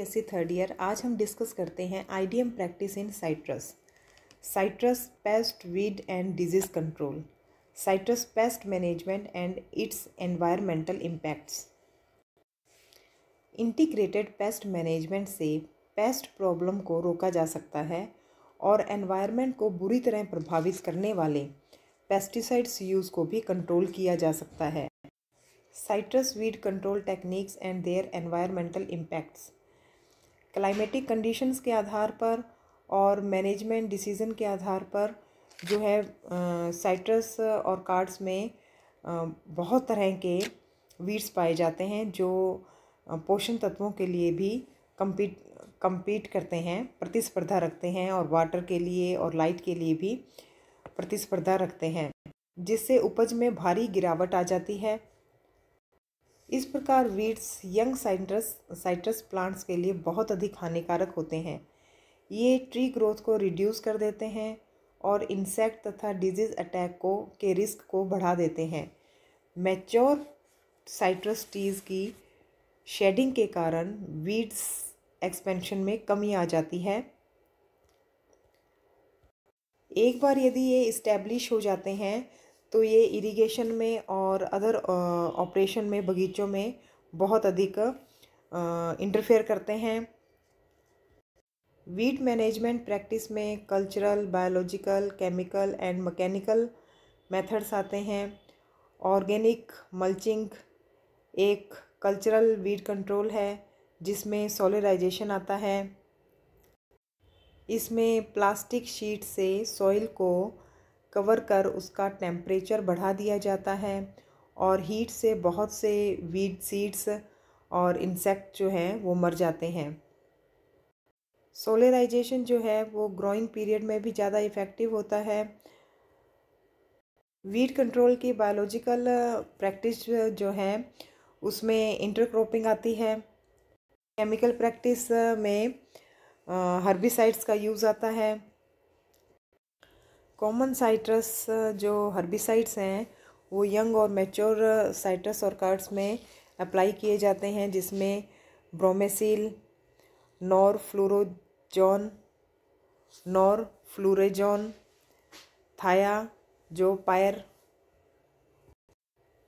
AC third year आज हम discuss करते हैं IDM practice in citrus citrus pest weed and disease control citrus pest management and its environmental impacts integrated pest management से pest problem को रोका जा सकता है और एनवायरमेंट को बुरी तरह प्रभावित करने वाले पेस्टिसाइड्स यूज़ को भी कंट्रोल किया जा सकता है citrus weed control techniques and their environmental impacts climatic conditions के आधार पर और मैनेजमेंट डिसीज़न के आधार पर जो है साइट्रस और कार्ड्स में बहुत तरह के वीड्स पाए जाते हैं जो पोषण तत्वों के लिए भी कम्पीट कम्पीट करते हैं प्रतिस्पर्धा रखते हैं और वाटर के लिए और लाइट के लिए भी प्रतिस्पर्धा रखते हैं जिससे उपज में भारी गिरावट आ जाती है इस प्रकार weeds young citrus citrus plants के लिए बहुत अधिक हानिकारक होते हैं ये ट्री ग्रोथ को रिड्यूस कर देते हैं और इंसेक्ट तथा डिजीज़ अटैक को के रिस्क को बढ़ा देते हैं मैच्योर साइट्रस ट्रीज़ की शेडिंग के कारण वीड्स एक्सपेंशन में कमी आ जाती है एक बार यदि ये इस्टेब्लिश हो जाते हैं तो ये इरिगेशन में और अदर ऑपरेशन uh, में बगीचों में बहुत अधिक इंटरफेयर uh, करते हैं वीट मैनेजमेंट प्रैक्टिस में cultural biological chemical and mechanical methods आते हैं ऑर्गेनिक मल्चिंग एक कल्चरल वीड कंट्रोल है जिसमें सोलराइजेशन आता है इसमें प्लास्टिक शीट से सॉइल को कवर कर उसका टेम्परेचर बढ़ा दिया जाता है और हीट से बहुत से वीड सीड्स और इंसेक्ट जो हैं वो मर जाते हैं सोलराइजेशन जो है वो ग्रोइंग पीरियड में भी ज़्यादा इफ़ेक्टिव होता है वीड कंट्रोल की बायोलॉजिकल प्रैक्टिस uh, जो है उसमें इंटरक्रॉपिंग आती है केमिकल प्रैक्टिस uh, में हर्बिसाइड्स uh, का यूज़ आता है कॉमन साइट्रस uh, जो हर्बिसाइड्स हैं वो यंग और mature citrus uh, orchards में अप्लाई किए जाते हैं जिसमें ब्रोमेसिल nor फ्लोरोजॉन nor norflurazon thiazopyr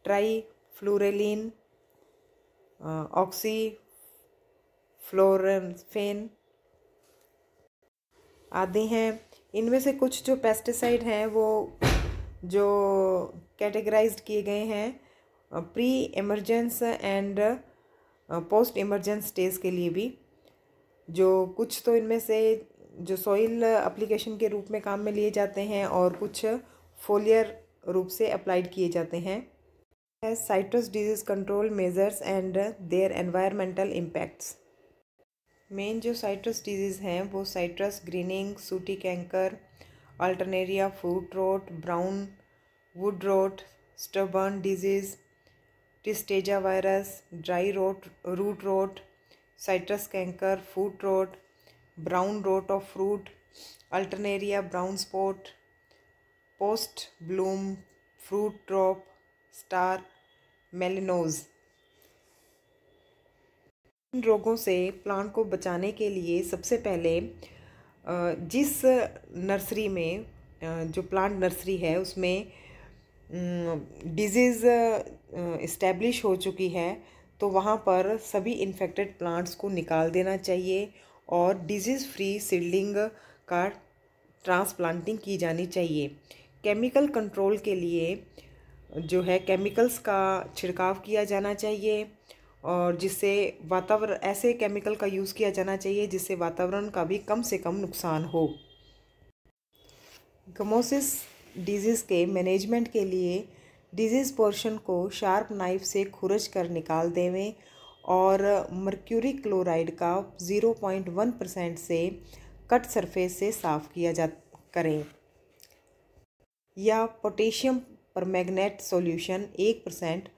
trifluralin oxyfluorfen आदि हैं इनमें से कुछ जो पेस्टिसाइड हैं वो जो कैटेगराइज किए गए हैं pre emergence and post emergence stage के लिए भी जो कुछ तो इनमें से जो सॉइल अप्लीकेशन के रूप में काम में लिए जाते हैं और कुछ फोलियर रूप से अप्लाइड किए जाते हैं citrus disease control measures and their environmental impacts main जो साइट्रस डिजीज़ हैं वो citrus greening sooty canker alternaria fruit rot brown wood rot stubborn disease tristeza virus dry rot root rot citrus canker foot rot brown rot of fruit alternaria brown spot post bloom fruit drop star melanose इन रोगों से plant को बचाने के लिए सबसे पहले जिस नर्सरी में जो प्लांट नर्सरी है उसमें डिजीज़ इस्टेब्लिश हो चुकी है तो वहाँ पर सभी इन्फेक्टेड प्लांट्स को निकाल देना चाहिए और डिजीज़ फ्री सीडलिंग का ट्रांसप्लांटिंग की जानी चाहिए केमिकल कंट्रोल के लिए जो है केमिकल्स का छिड़काव किया जाना चाहिए और जिससे वातावरण ऐसे केमिकल का यूज़ किया जाना चाहिए जिससे वातावरण का भी कम से कम नुकसान हो गमोसिस डिजीज़ के मैनेजमेंट के लिए डिजीज़ पोर्शन को शार्प नाइफ से खुरच कर निकाल देवें और मर्क्यूरी क्लोराइड का ज़ीरो पॉइंट वन परसेंट से कट सरफेस से साफ़ किया जा करें या पोटेशियम पर मैगनेट सोल्यूशन एक परसेंट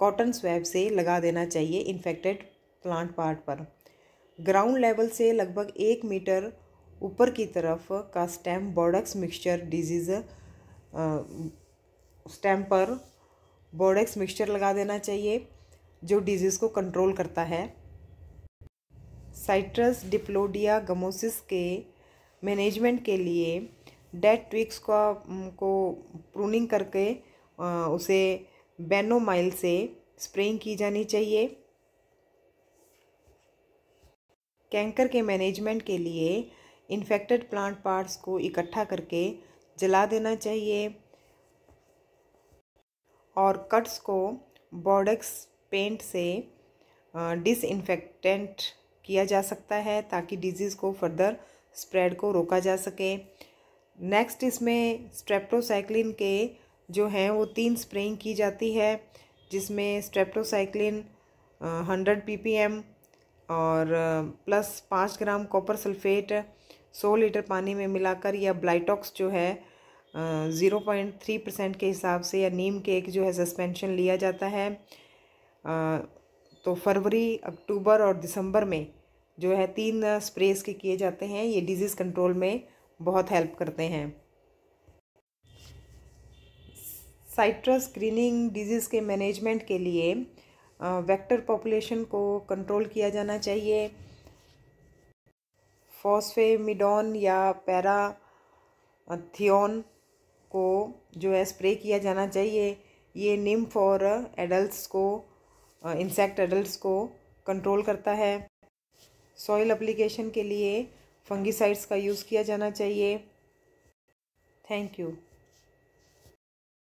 कॉटन स्वैब से लगा देना चाहिए इन्फेक्टेड प्लांट पार्ट पर ग्राउंड लेवल से लगभग एक मीटर ऊपर की तरफ का stem Bordeaux mixture disease stem पर बॉडक्स मिक्सचर लगा देना चाहिए जो डिजीज़ को कंट्रोल करता है साइट्रस डिप्लोडिया गमोसिस के मैनेजमेंट के लिए डेड ट्विक्स का को प्रूनिंग करके उसे बेनोमाइल से स्प्रेइंग की जानी चाहिए कैंकर के मैनेजमेंट के लिए इन्फेक्टेड प्लांट पार्ट्स को इकट्ठा करके जला देना चाहिए और कट्स को बॉडक्स पेंट से डिसइनफेक्टेंट किया जा सकता है ताकि डिजीज़ को फर्दर स्प्रेड को रोका जा सके नेक्स्ट इसमें स्ट्रेप्टोसाइक्लिन के जो हैं वो तीन स्प्रेइंग की जाती है जिसमें स्ट्रेप्टोसाइक्लिन हंड्रेड पीपीएम और प्लस पाँच ग्राम कॉपर सल्फेट सौ लीटर पानी में मिलाकर या ब्लाइटॉक्स जो है ज़ीरो पॉइंट थ्री परसेंट के हिसाब से या नीम के एक जो है सस्पेंशन लिया जाता है तो फरवरी अक्टूबर और दिसंबर में जो है तीन स्प्रेस के किए जाते हैं ये डिज़ीज़ कंट्रोल में बहुत हेल्प करते हैं साइट्रस स्क्रीनिंग डिजीज़ के मैनेजमेंट के लिए वेक्टर पॉपुलेशन को कंट्रोल किया जाना चाहिए फॉस्फेमिडोन या पैरा थियोन को जो है स्प्रे किया जाना चाहिए ये निम फॉर एडल्ट्स को इंसेक्ट एडल्ट्स को कंट्रोल करता है सॉइल अप्लीकेशन के लिए फंगिसाइड्स का यूज़ किया जाना चाहिए थैंक यू